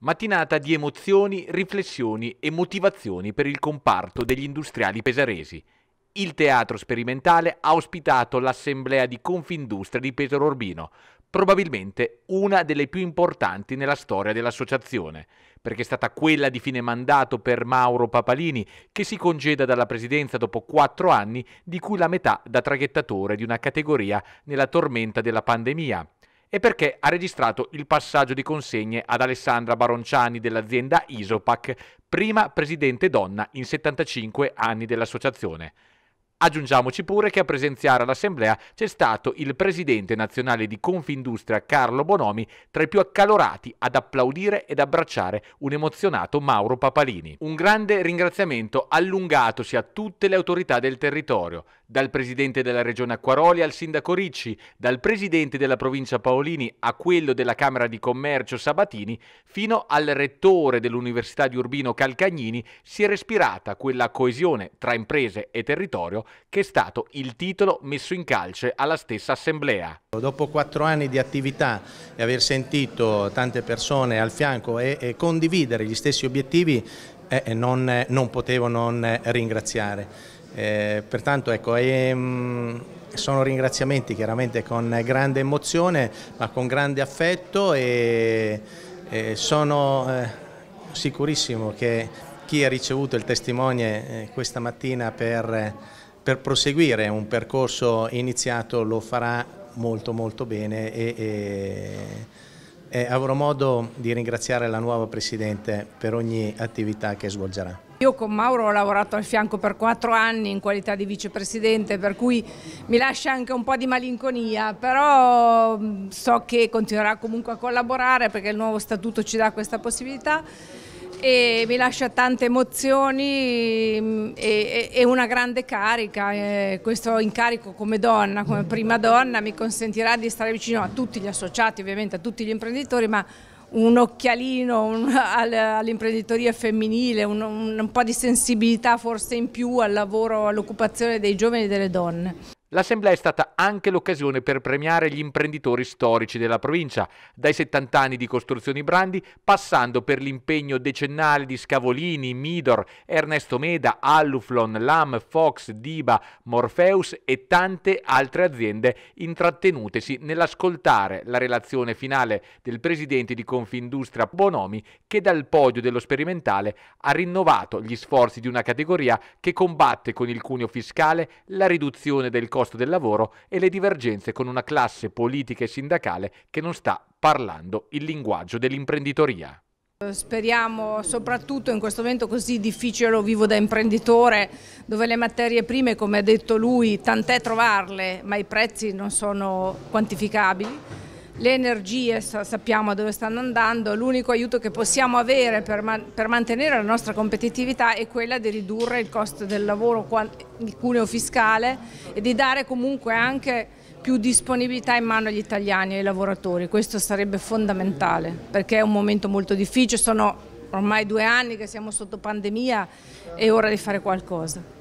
Mattinata di emozioni, riflessioni e motivazioni per il comparto degli industriali pesaresi. Il teatro sperimentale ha ospitato l'assemblea di Confindustria di Pesaro Orbino, probabilmente una delle più importanti nella storia dell'associazione, perché è stata quella di fine mandato per Mauro Papalini, che si congeda dalla presidenza dopo quattro anni, di cui la metà da traghettatore di una categoria nella tormenta della pandemia e perché ha registrato il passaggio di consegne ad Alessandra Baronciani dell'azienda Isopac, prima presidente donna in 75 anni dell'associazione. Aggiungiamoci pure che a presenziare all'assemblea c'è stato il presidente nazionale di Confindustria Carlo Bonomi, tra i più accalorati ad applaudire ed abbracciare un emozionato Mauro Papalini. Un grande ringraziamento allungatosi a tutte le autorità del territorio, dal presidente della regione Acquaroli al sindaco Ricci, dal presidente della provincia Paolini a quello della Camera di Commercio Sabatini, fino al rettore dell'Università di Urbino Calcagnini, si è respirata quella coesione tra imprese e territorio che è stato il titolo messo in calce alla stessa assemblea. Dopo quattro anni di attività e aver sentito tante persone al fianco e, e condividere gli stessi obiettivi, eh, eh non, eh, non potevo non eh, ringraziare. Eh, pertanto ecco, ehm, sono ringraziamenti chiaramente con grande emozione ma con grande affetto e, e sono eh, sicurissimo che chi ha ricevuto il testimone eh, questa mattina per, per, proseguire un percorso iniziato lo farà molto molto bene e, e e avrò modo di ringraziare la nuova Presidente per ogni attività che svolgerà. Io con Mauro ho lavorato al fianco per quattro anni in qualità di vicepresidente, per cui mi lascia anche un po' di malinconia, però so che continuerà comunque a collaborare perché il nuovo statuto ci dà questa possibilità e mi lascia tante emozioni mm, e, e una grande carica. Eh, questo incarico come donna, come prima donna, mi consentirà di stare vicino a tutti gli associati, ovviamente a tutti gli imprenditori, ma un occhialino un, all'imprenditoria femminile, un, un, un po' di sensibilità forse in più al lavoro, all'occupazione dei giovani e delle donne. L'assemblea è stata anche l'occasione per premiare gli imprenditori storici della provincia, dai 70 anni di costruzioni Brandi, passando per l'impegno decennale di Scavolini, Midor, Ernesto Meda, Alluflon, Lam, Fox, Diba, Morpheus e tante altre aziende intrattenutesi nell'ascoltare la relazione finale del presidente di Confindustria Bonomi che dal podio dello sperimentale ha rinnovato gli sforzi di una categoria che combatte con il cuneo fiscale la riduzione del costo costo del lavoro e le divergenze con una classe politica e sindacale che non sta parlando il linguaggio dell'imprenditoria. Eh, speriamo soprattutto in questo momento così difficile lo vivo da imprenditore dove le materie prime come ha detto lui tant'è trovarle ma i prezzi non sono quantificabili le energie sappiamo dove stanno andando, l'unico aiuto che possiamo avere per, man per, mantenere la nostra competitività è quella di ridurre il costo del lavoro, il cuneo fiscale e di dare comunque anche più disponibilità in mano agli italiani e ai lavoratori. Questo sarebbe fondamentale perché è un momento molto difficile, sono ormai due anni che siamo sotto pandemia, è ora di fare qualcosa.